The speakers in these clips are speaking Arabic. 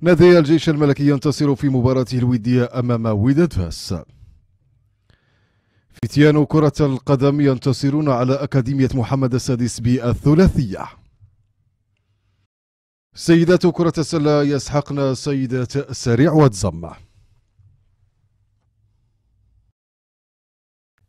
نادي الجيش الملكي ينتصر في مباراته الودية أمام وداد فاس فتيان كرة القدم ينتصرون على أكاديمية محمد السادس بالثلاثية سيدات كرة السلة يسحقن سيدات سريع وتزمّ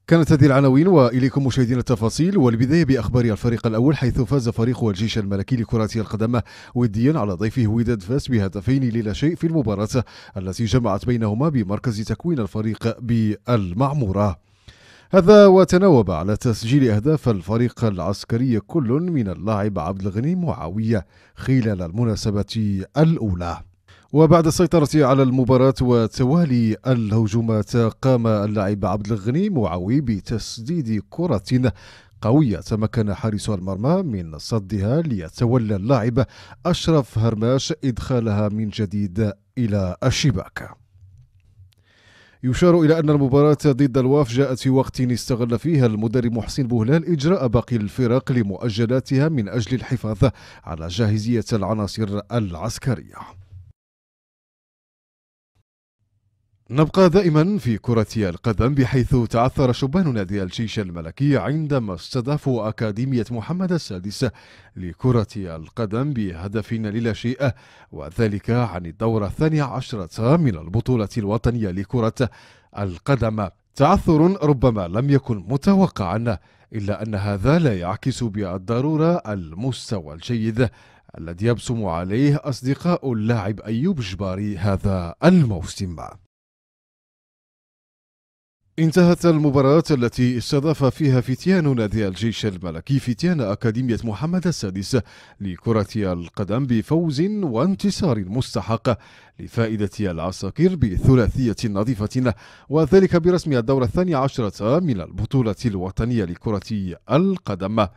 كانت هذه العناوين واليكم مشاهدينا التفاصيل والبدايه باخبار الفريق الاول حيث فاز فريق الجيش الملكي لكره القدم وديا على ضيفه وداد فاس بهدفين للا شيء في المباراه التي جمعت بينهما بمركز تكوين الفريق بالمعموره. هذا وتناوب على تسجيل أهداف الفريق العسكري كل من اللاعب عبد الغني معاوية خلال المناسبة الأولى وبعد السيطرة على المباراة وتوالي الهجومات قام اللاعب عبد الغني معاوي بتسديد كرة قوية تمكن حارس المرمى من صدها ليتولى اللاعب أشرف هرماش إدخالها من جديد إلى الشباك يشار إلى أن المباراة ضد الواف جاءت في وقت استغل فيها المدرب محسن بوهلال إجراء باقي الفرق لمؤجلاتها من أجل الحفاظ على جاهزية العناصر العسكرية نبقى دائما في كرة القدم بحيث تعثر شبان نادي الجيش الملكي عندما استضافوا أكاديمية محمد السادس لكرة القدم بهدف للا شيء وذلك عن الدورة الثانية عشرة من البطولة الوطنية لكرة القدم تعثر ربما لم يكن متوقعا إلا أن هذا لا يعكس بالضرورة المستوى الجيد الذي يبسم عليه أصدقاء اللاعب أيوب جباري هذا الموسم انتهت المباراة التي استضاف فيها فتيان نادي الجيش الملكي فتيان أكاديمية محمد السادس لكرة القدم بفوز وانتصار مستحق لفائدة العساكر بثلاثية نظيفة وذلك برسم الدورة الثانية عشرة من البطولة الوطنية لكرة القدم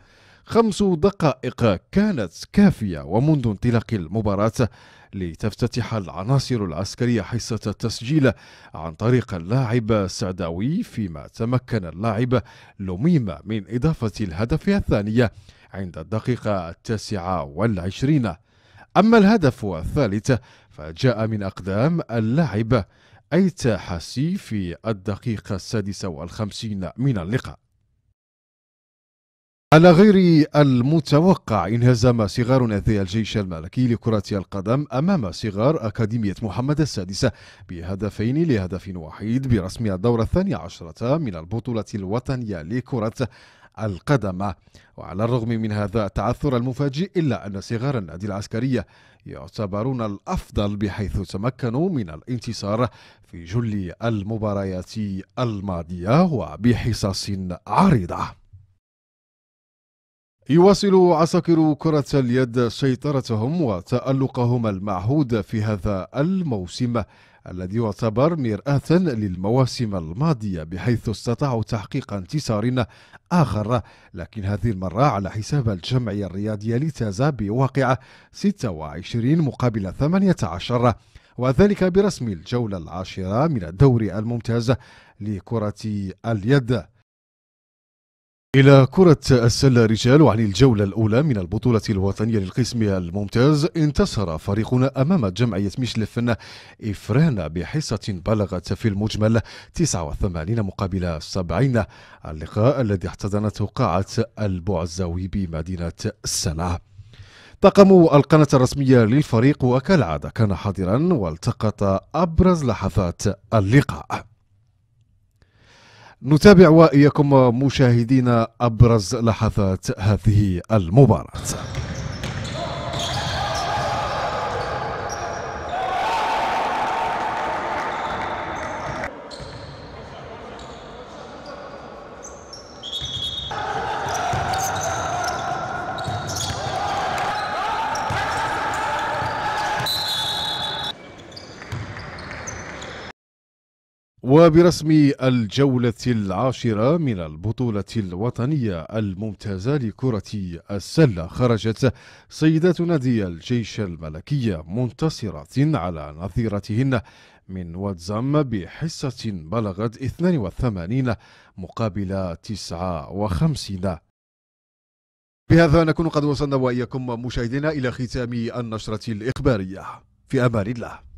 خمس دقائق كانت كافية ومنذ انطلاق المباراة لتفتتح العناصر العسكرية حصة التسجيل عن طريق اللاعب السعداوي فيما تمكن اللاعب لوميما من إضافة الهدف الثانية عند الدقيقة التاسعة والعشرين أما الهدف الثالث فجاء من أقدام اللاعب أيتا حسي في الدقيقة السادسة والخمسين من اللقاء على غير المتوقع انهزم صغار نادي الجيش الملكي لكرة القدم أمام صغار أكاديمية محمد السادسة بهدفين لهدف واحد برسم الدورة الثانية عشرة من البطولة الوطنية لكرة القدم وعلى الرغم من هذا التعثر المفاجئ إلا أن صغار النادي العسكرية يعتبرون الأفضل بحيث تمكنوا من الانتصار في جل المباريات الماضية وبحصص عريضة يواصل عساكر كرة اليد سيطرتهم وتألقهم المعهود في هذا الموسم الذي يعتبر مرآة للمواسم الماضية بحيث استطاعوا تحقيق انتصار آخر لكن هذه المرة على حساب الجمعية الرياضية لتازا بواقع 26 مقابل 18 وذلك برسم الجولة العاشرة من الدوري الممتاز لكرة اليد إلى كرة السلة رجال وعن الجولة الأولى من البطولة الوطنية للقسم الممتاز انتصر فريقنا أمام جمعية مشلفن إفران بحصة بلغت في المجمل 89 مقابل 70 اللقاء الذي احتضنته قاعة البعزاوي بمدينة صنعاء. طاقم القناة الرسمية للفريق وكالعادة كان حاضرا والتقط أبرز لحظات اللقاء نتابع واياكم مشاهدينا ابرز لحظات هذه المباراه وبرسم الجولة العاشرة من البطولة الوطنية الممتازة لكرة السلة خرجت سيدات نادي الجيش الملكية منتصرة على نظيرتهن من واتزام بحصة بلغت 82 مقابل 59 بهذا نكون قد وصلنا وإياكم مشاهدينا إلى ختام النشرة الإخبارية في أمان الله